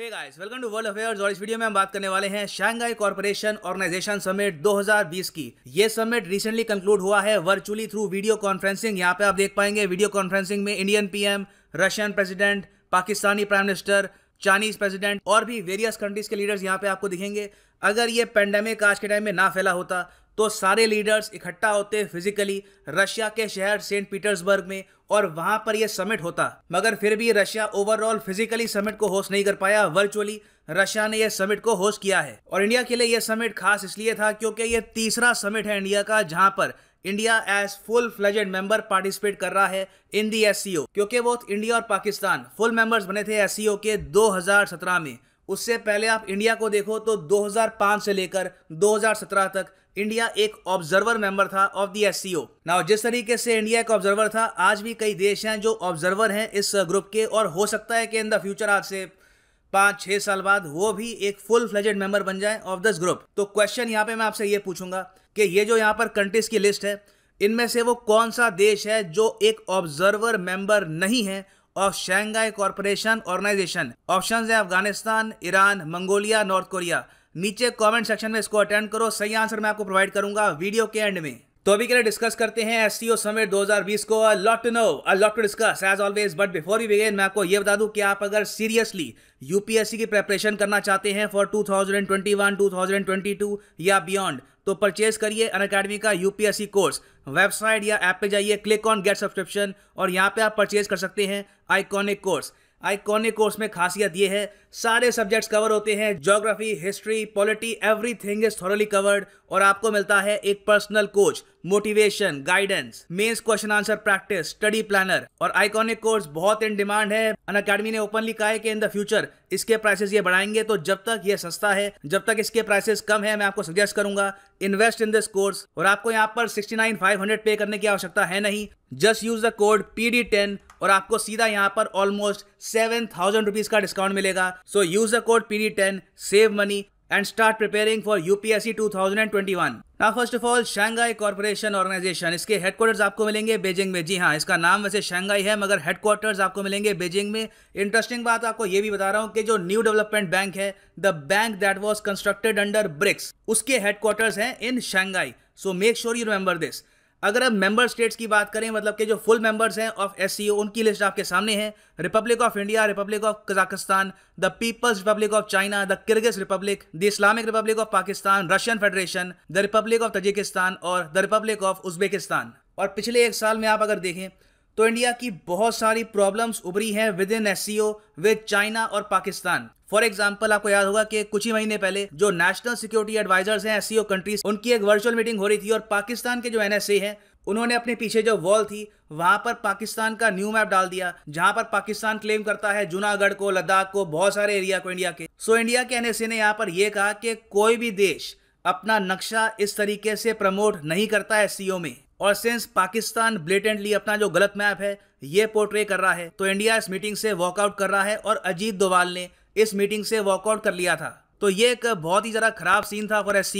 Hey guys welcome to world affairs और इस video में हम बात करने वाले हैं शंघाई कॉर्पोरेशन ऑर्गेनाइजेशन समिट 2020 की ये समिट रिसेंटली कंक्लूड हुआ है वर्चुअली थ्रू वीडियो कॉन्फ्रेंसिंग यहाँ पे आप देख पाएंगे वीडियो कॉन्फ्रेंसिंग में Indian PM Russian president Pakistani prime minister Chinese president और भी वेरियस कंट्रीज के लीडर्स यहाँ पे आपको दिखेंगे अगर ये पेंडेमिक आज के टाइम में ना फैला होता तो सारे लीडर्स इकट्ठा होते फिजिकली रशिया के शहर सेंट पीटर्सबर्ग में और वहां पर यह समिट होता मगर फिर भी रशिया ओवरऑल फिजिकली समिट को होस्ट नहीं कर पाया वर्चुअली रशिया ने यह समिट को होस्ट किया है और इंडिया के लिए यह समिट खास इसलिए था क्योंकि ये तीसरा समिट है इंडिया का जहां पर India as full fledged member participate कर रहा है इन दी एस क्योंकि वो इंडिया तो और पाकिस्तान फुल मेंबर्स बने थे एस के 2017 में उससे पहले आप इंडिया को देखो तो 2005 से लेकर 2017 तक इंडिया एक ऑब्जर्वर मेंबर था of the S C now जिस तरीके से इंडिया एक ऑब्जर्वर था आज भी कई देश हैं जो ऑब्जर्वर हैं इस ग्रुप के और हो सकता है कि इन द फ्यूचर आज से पांच छह साल बाद वो भी एक फुल फ्लेजेड मेंबर बन जाए ऑफ दिस ग्रुप तो क्वेश्चन यहाँ पे मैं आपसे ये पूछूंगा कि ये जो यहाँ पर कंट्रीज की लिस्ट है इनमें से वो कौन सा देश है जो एक ऑब्जर्वर मेंबर नहीं है of Shanghai corporation organisation option है Afghanistan Iran Mongolia North Korea नीचे कमेंट सेक्शन में इसको अटेंड करो सही आंसर मैं आपको प्रोवाइड करूंगा वीडियो के एंड में तो अभी के लिए डिस्कस करते हैं एस सी ओ समिट बीस को lot to know a lot to discuss as always but before you begin मैं आपको ये बता दूं कि आप अगर सीरियसली यूपीएससी की प्रेपरेशन करना चाहते हैं फॉर 2021, 2022 या बियॉन्ड तो परचेज करिए अन अकेडमी का यूपीएससी कोर्स वेबसाइट या ऐप पे जाइए क्लिक ऑन गेट सब्सक्रिप्शन और यहाँ पे आप परचेज कर सकते हैं आइकॉनिक कोर्स आइकॉनिक कोर्स में खासियत ये है सारे सब्जेक्ट्स कवर होते हैं geography history polity everything is thoroughly covered और आपको मिलता है एक personal coach motivation guidance mains question answer practice study planner और आइकॉनिक कोर्स बहुत इन डिमांड है अन अकेडमी ने ओपनली कहा है कि इन द फ्यूचर इसके प्राइसेस ये बढ़ाएंगे तो जब तक ये सस्ता है जब तक इसके प्राइसेस कम है मैं आपको सजेस्ट करूंगा इन्वेस्ट इन दिस कोर्स और आपको यहाँ पर सिक्सटी नाइन फाइव हंड्रेड पे करने की आवश्यकता है नहीं just use the code P ten और आपको सीधा यहाँ पर ऑलमोस्ट सेवन थाउजेंड रुपीज का डिस्काउंट मिलेगा so use the code PD ten save money and start preparing for UPSC 2021. Now first of all Shanghai corporation organisation इसके headquarters आपको मिलेंगे बेजिंग में जी हाँ इसका नाम वैसे शंघाई है मगर हेडक्वार्टर्स आपको मिलेंगे बेजिंग में इंटरेस्टिंग बात आपको ये भी बता रहा हूँ कि जो न्यू डेवलपमेंट बैंक है the bank that was constructed under BRICS उसके हेडक्वार्टर्स हैं in Shanghai so make sure you remember this अगर अब मेंबर स्टेट्स की बात करें मतलब के जो फुल मेंबर्स हैं ऑफ एस उनकी लिस्ट आपके सामने है republic of India republic of Kazakhstan the people's republic of China the Kyrgyz republic the Islamic republic of Pakistan Russian federation the republic of Tajikistan और द रिपब्लिक ऑफ उज्बेकिस्तान और पिछले एक साल में आप अगर देखें तो इंडिया की बहुत सारी प्रॉब्लम्स उभरी हैं within S with China और पाकिस्तान फॉर एग्जाम्पल आपको याद होगा कि कुछ ही महीने पहले जो नेशनल सिक्योरिटी एडवाइजर्स हैं एससीओ कंट्रीज उनकी एक वर्चुअल मीटिंग हो रही थी और पाकिस्तान के जो एनएसए हैं उन्होंने अपने पीछे जो वॉल थी वहां पर पाकिस्तान का न्यू मैप डाल दिया जहां पर पाकिस्तान क्लेम करता है जूनागढ़ को लद्दाख को बहुत सारे एरिया को इंडिया के सो इंडिया के एनएसए ने यहाँ पर यह कहा कि कोई भी देश अपना नक्शा इस तरीके से प्रमोट नहीं करता है सीओ में और सिंस पाकिस्तान ब्लेटेंटली अपना जो गलत मैप है ये पोर्ट्रे कर रहा है तो इंडिया इस मीटिंग से वॉकआउट कर रहा है और अजीत डोवाल ने इस मीटिंग से वॉकआउट कर लिया था तो ये एक बहुत ही ज़्यादा खराब सीन था फॉर एस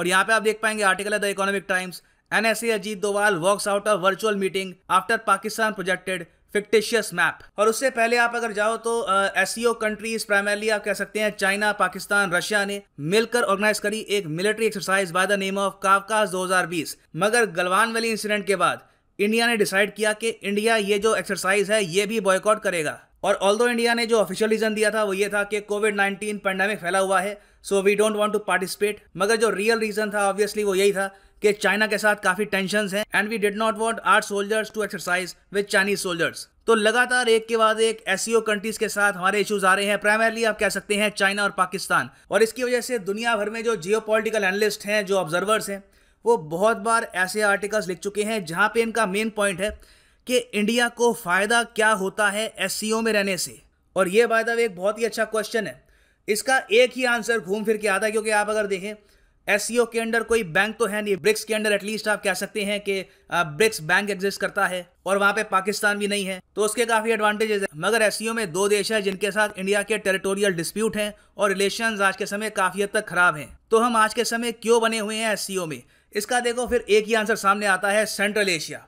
और यहाँ पे आप देख पाएंगे आर्टिकल है the Economic Times N S Ajit Doval walks out of virtual meeting after Pakistan projected fictitious map और उससे पहले आप अगर जाओ तो एस सी कंट्रीज प्राइमरली आप कह सकते हैं चाइना पाकिस्तान रशिया ने मिलकर ऑर्गेनाइज करी एक military exercise by the name of Kavkaz दो मगर गलवान वैली इंसिडेंट के बाद इंडिया ने डिसाइड किया कि इंडिया ये जो एक्सरसाइज है ये भी बॉयकॉट करेगा और ऑल दो इंडिया ने जो ऑफिशियल रीजन दिया था वो ये था कि कोविड नाइन्टीन पेंडेमिक फैला हुआ है so we don't want to participate मगर जो रियल रीजन था ऑब्वियसली वो यही था कि चाइना के साथ काफी टेंशन है and we did not want our soldiers to exercise with Chinese soldiers तो लगातार एक के बाद एक एस कंट्रीज e के साथ हमारे इश्यूज आ रहे हैं प्राइमरली आप कह सकते हैं चाइना और पाकिस्तान और इसकी वजह से दुनिया भर में जो जियो एनालिस्ट हैं जो ऑब्जर्वर्स हैं वो बहुत बार ऐसे आर्टिकल्स लिख चुके हैं जहाँ पे इनका मेन पॉइंट है कि इंडिया को फ़ायदा क्या होता है एस में रहने से और ये बाय एक बहुत ही अच्छा क्वेश्चन है इसका एक ही आंसर घूम फिर के आता है क्योंकि आप अगर देखें एस के अंडर कोई बैंक तो है नहीं ब्रिक्स के अंडर एटलीस्ट आप कह सकते हैं कि ब्रिक्स बैंक एग्जिस्ट करता है और वहाँ पे पाकिस्तान भी नहीं है तो उसके काफ़ी एडवांटेजेस हैं मगर एस में दो देश हैं जिनके साथ इंडिया के टेरिटोरियल डिस्प्यूट हैं और रिलेशन आज के समय काफ़ी हद तक ख़राब हैं तो हम आज के समय क्यों बने हुए हैं एस में इसका देखो फिर एक ही आंसर सामने आता है सेंट्रल एशिया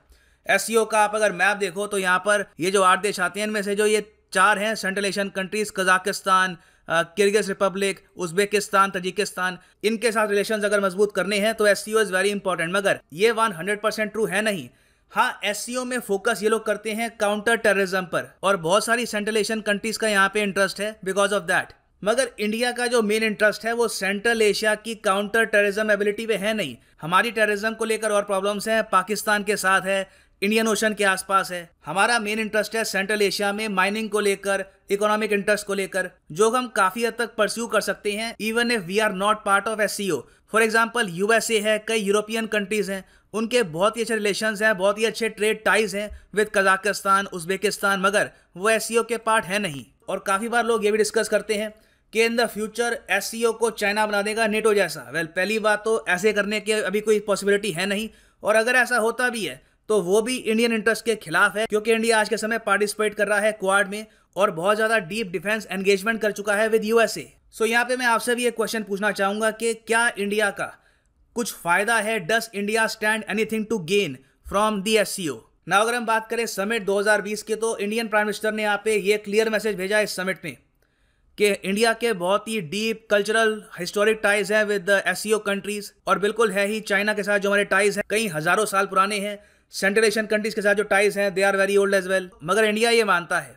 एस e का आप अगर मैप देखो तो यहाँ पर ये जो आठ देश आते हैं इनमें से जो ये चार हैं central Asian countries Kazakhstan Kyrgyz republic Uzbekistan Tajikistan इनके साथ रिलेशन अगर मजबूत करने हैं तो एस इज़ वेरी इंपॉर्टेंट मगर ये वन हंड्रेड परसेंट ट्रू है नहीं हाँ एस e में फोकस ये लोग करते हैं काउंटर टेररिज्म पर और बहुत सारी सेंट्रल एशियन कंट्रीज का यहाँ पे इंटरेस्ट है बिकॉज ऑफ दैट मगर इंडिया का जो मेन इंटरेस्ट है वो सेंट्रल एशिया की काउंटर टेररिज्म एबिलिटी पे है नहीं हमारी टेररिज्म को लेकर और प्रॉब्लम्स हैं पाकिस्तान के साथ है इंडियन ओशन के आसपास है हमारा मेन इंटरेस्ट है सेंट्रल एशिया में माइनिंग को लेकर इकोनॉमिक इंटरेस्ट को लेकर जो हम काफी हद तक परस्यू कर सकते हैं even if we are not part of S for example USA है कई यूरोपियन कंट्रीज हैं उनके बहुत ही अच्छे रिलेशन हैं बहुत ही अच्छे ट्रेड टाइज हैं विद कजाकिस्तान उज्बेकिस्तान मगर वो एस के पार्ट है नहीं और काफ़ी बार लोग ये भी डिस्कस करते हैं कि इन द फ्यूचर एस को चाइना बना देगा नेटो जैसा वेल well, पहली बात तो ऐसे करने की अभी कोई पॉसिबिलिटी है नहीं और अगर ऐसा होता भी है तो वो भी इंडियन इंटरेस्ट के खिलाफ है क्योंकि इंडिया आज के समय पार्टिसिपेट कर रहा है क्वाड में और बहुत ज़्यादा डीप डिफेंस एंगेजमेंट कर चुका है विद यूएसए सो यहाँ पे मैं आपसे भी एक क्वेश्चन पूछना चाहूंगा कि क्या इंडिया का कुछ फ़ायदा है does India stand anything to gain from the S C O अगर हम बात करें समिट 2020 के तो इंडियन प्राइम मिनिस्टर ने यहाँ पे ये क्लियर मैसेज भेजा इस समिट में कि इंडिया के बहुत ही डीप कल्चरल हिस्टोरिक टाइज हैं विद एस कंट्रीज और बिल्कुल है ही चाइना के साथ जो हमारे टाइज हैं कई हज़ारों साल पुराने हैं सेंट्रल एशियन कंट्रीज़ के साथ जो टाइज हैं they are very old as well मगर इंडिया ये मानता है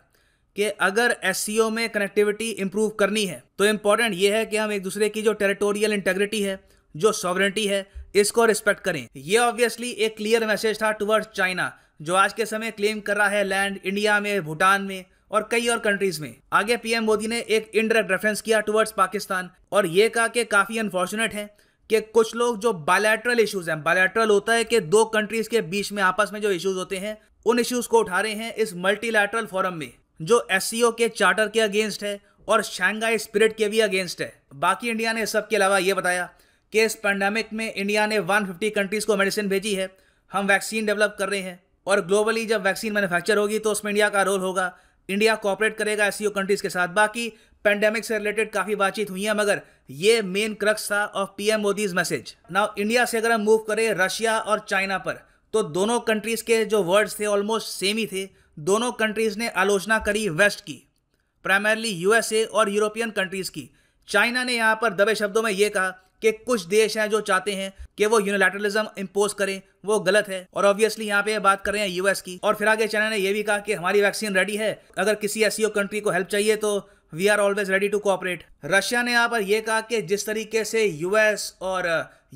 कि अगर एस में कनेक्टिविटी इंप्रूव करनी है तो इम्पॉर्टेंट ये है कि हम एक दूसरे की जो टेरिटोरियल इंटेग्रिटी है जो सॉवरेंटी है इसको रिस्पेक्ट करें ये ऑब्वियसली एक क्लियर मैसेज था टुवर्ड्स चाइना जो आज के समय क्लेम कर रहा है लैंड इंडिया में भूटान में और कई और कंट्रीज में आगे पीएम मोदी ने एक इनडायरेक्ट रेफरेंस किया टुवर्ड्स पाकिस्तान और ये कहा कि काफ़ी अनफॉर्चुनेट है कि कुछ लोग जो बायलैटरल इश्यूज हैं बायलैटरल होता है कि दो कंट्रीज के बीच में आपस में जो इश्यूज होते हैं उन इश्यूज को उठा रहे हैं इस मल्टीलैटरल फोरम में जो एस के चार्टर के अगेंस्ट है और शंघाई स्पिरिट के भी अगेंस्ट है बाकी इंडिया ने सबके अलावा ये बताया कि इस पेंडेमिक में इंडिया ने 150 कंट्रीज़ को मेडिसिन भेजी है हम वैक्सीन डेवलप कर रहे हैं और ग्लोबली जब वैक्सीन मैन्युफैक्चर होगी तो उसमें इंडिया का रोल होगा इंडिया कॉपरेट करेगा ऐसी कंट्रीज के साथ बाकी पेंडेमिक से रिलेटेड काफी बातचीत हुई है मगर ये मेन क्रक्स था of PM Modi's message now India से अगर हम मूव करें रशिया और चाइना पर तो दोनों कंट्रीज के जो वर्ड्स थे ऑलमोस्ट सेम ही थे दोनों कंट्रीज ने आलोचना करी वेस्ट की प्राइमरली यूएसए और यूरोपियन कंट्रीज की चाइना ने यहां पर दबे शब्दों में यह कहा कि कुछ देश हैं जो चाहते हैं कि वो यूनिलैटरलिज्म इम्पोज करें वो गलत है और ऑब्वियसली यहाँ पे बात कर रहे हैं यूएस की और फिर आगे चाइना ने यह भी कहा कि हमारी वैक्सीन रेडी है अगर किसी ऐसी कंट्री को हेल्प चाहिए तो we are always ready to cooperate Russia ने यहाँ पर यह कहा कि जिस तरीके से यूएस और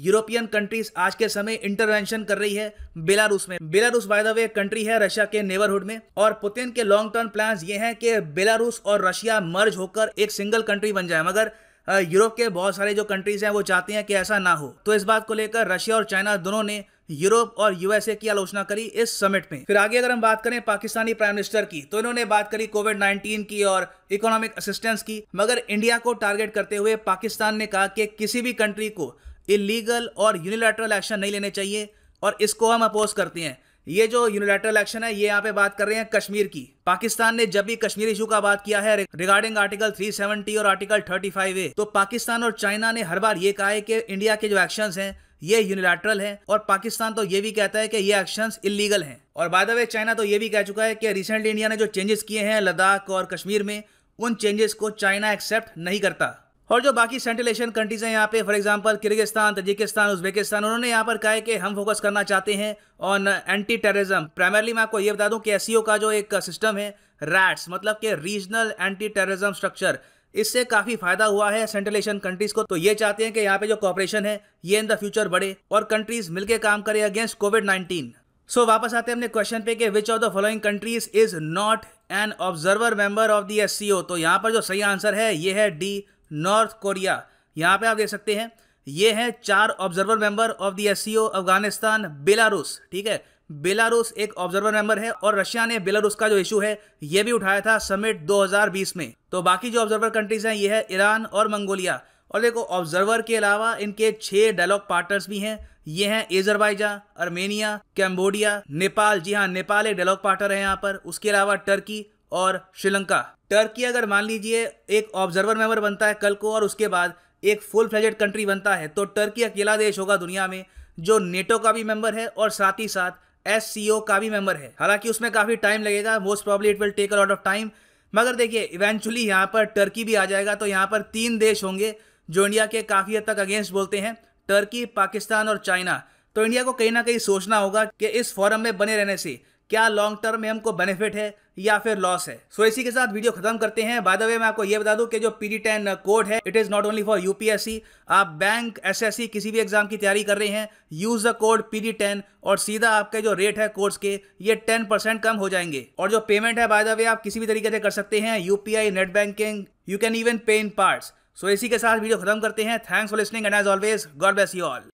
यूरोपियन uh, कंट्रीज आज के समय इंटरवेंशन कर रही है बेलारूस में Belarus by the way country है रशिया के नेबरहुड में और पुतिन के लॉन्ग टर्म प्लान ये हैं कि बेलारूस और रशिया मर्ज होकर एक सिंगल कंट्री बन जाए मगर यूरोप के बहुत सारे जो कंट्रीज हैं वो चाहते हैं कि ऐसा ना हो तो इस बात को लेकर रशिया और चाइना दोनों ने यूरोप और यूएसए की आलोचना करी इस समिट में फिर आगे अगर हम बात करें पाकिस्तानी प्राइम मिनिस्टर की तो इन्होंने बात करी कोविड 19 की और इकोनॉमिक असिस्टेंस की मगर इंडिया को टारगेट करते हुए पाकिस्तान ने कहा कि किसी भी कंट्री को इलीगल और यूनिलैटरल एक्शन नहीं लेने चाहिए और इसको हम अपोज करते हैं ये जो यूनिलेटरल एक्शन है ये यहाँ पे बात कर रहे हैं कश्मीर की पाकिस्तान ने जब भी कश्मीर इशू का बात किया है रिगार्डिंग आर्टिकल 370 और आर्टिकल 35 ए तो पाकिस्तान और चाइना ने हर बार ये कहा है कि इंडिया के जो एक्शन हैं ये यूनिलैटरल है और पाकिस्तान तो ये भी कहता है कि ये एक्शन इलीगल हैं और बाय द वे चाइना तो ये भी कह चुका है कि रिसेंटली इंडिया ने जो चेंजेस किए हैं लद्दाख और कश्मीर में उन चेंजेस को चाइना एक्सेप्ट नहीं करता और जो बाकी सेंट्रल एशियन कंट्रीज हैं यहाँ पे for example Kyrgyzstan Tajikistan Uzbekistan उन्होंने यहाँ पर कहा है कि हम फोकस करना चाहते हैं ऑन एंटी टेररिज्म प्राइमरली मैं आपको ये बता दूं कि एस e का जो एक सिस्टम है रैट्स मतलब कि रीजनल एंटी टेररिज्म स्ट्रक्चर इससे काफ़ी फायदा हुआ है सेंट्रल एशियन कंट्रीज को तो ये चाहते हैं कि यहाँ पे जो कॉपरेशन है ये इन द फ्यूचर बढ़े और कंट्रीज मिलकर काम करें against Covid nineteen so so, वापस आते हैं अपने क्वेश्चन पे कि which of the following countries is not an observer member of the S तो यहाँ पर जो सही आंसर है ये है डी नॉर्थ कोरिया यहाँ पे आप देख सकते हैं ये हैं चार observer member of the S Afghanistan Belarus ठीक है बेलारूस एक ऑब्जर्वर मेंबर है और रशिया ने बेलारूस का जो इशू है ये भी उठाया था समिट 2020 में तो बाकी जो ऑब्जर्वर कंट्रीज हैं ये है ईरान और मंगोलिया और देखो ऑब्जर्वर के अलावा इनके छह डायलॉग पार्टनर्स भी हैं ये हैं एजरबाइजा अर्मेनिया कैम्बोडिया नेपाल जी हाँ नेपाल एक डायलॉग पार्टनर है यहाँ पर उसके अलावा टर्की और श्रीलंका टर्की अगर मान लीजिए एक ऑब्जर्वर मेंबर बनता है कल को और उसके बाद एक फुल फ्लेजेड कंट्री बनता है तो टर्की अकेला देश होगा दुनिया में जो नेटो का भी मेंबर है और साथ ही साथ एस का भी मेंबर है हालांकि उसमें काफ़ी टाइम लगेगा most probably it will take a lot of time मगर देखिए इवेंचुअली यहाँ पर टर्की भी आ जाएगा तो यहाँ पर तीन देश होंगे जो इंडिया के काफ़ी हद तक अगेंस्ट बोलते हैं टर्की पाकिस्तान और चाइना तो इंडिया को कहीं ना कहीं सोचना होगा कि इस फॉरम में बने रहने से क्या लॉन्ग टर्म में हमको बेनिफिट है या फिर लॉस है सो so, इसी के साथ वीडियो खत्म करते हैं बाय द वे मैं आपको ये बता दूं कि जो पीडी टेन कोड है it is not only for UPSC आप बैंक एसएससी किसी भी एग्जाम की तैयारी कर रहे हैं use the code PD ten और सीधा आपके जो रेट है कोर्स के ये टेन परसेंट कम हो जाएंगे और जो पेमेंट है बाय द वे आप किसी भी तरीके से कर सकते हैं UPI net banking you can even pay in part so इसी के साथ वीडियो खत्म करते हैं thanks for listening and as always God bless you all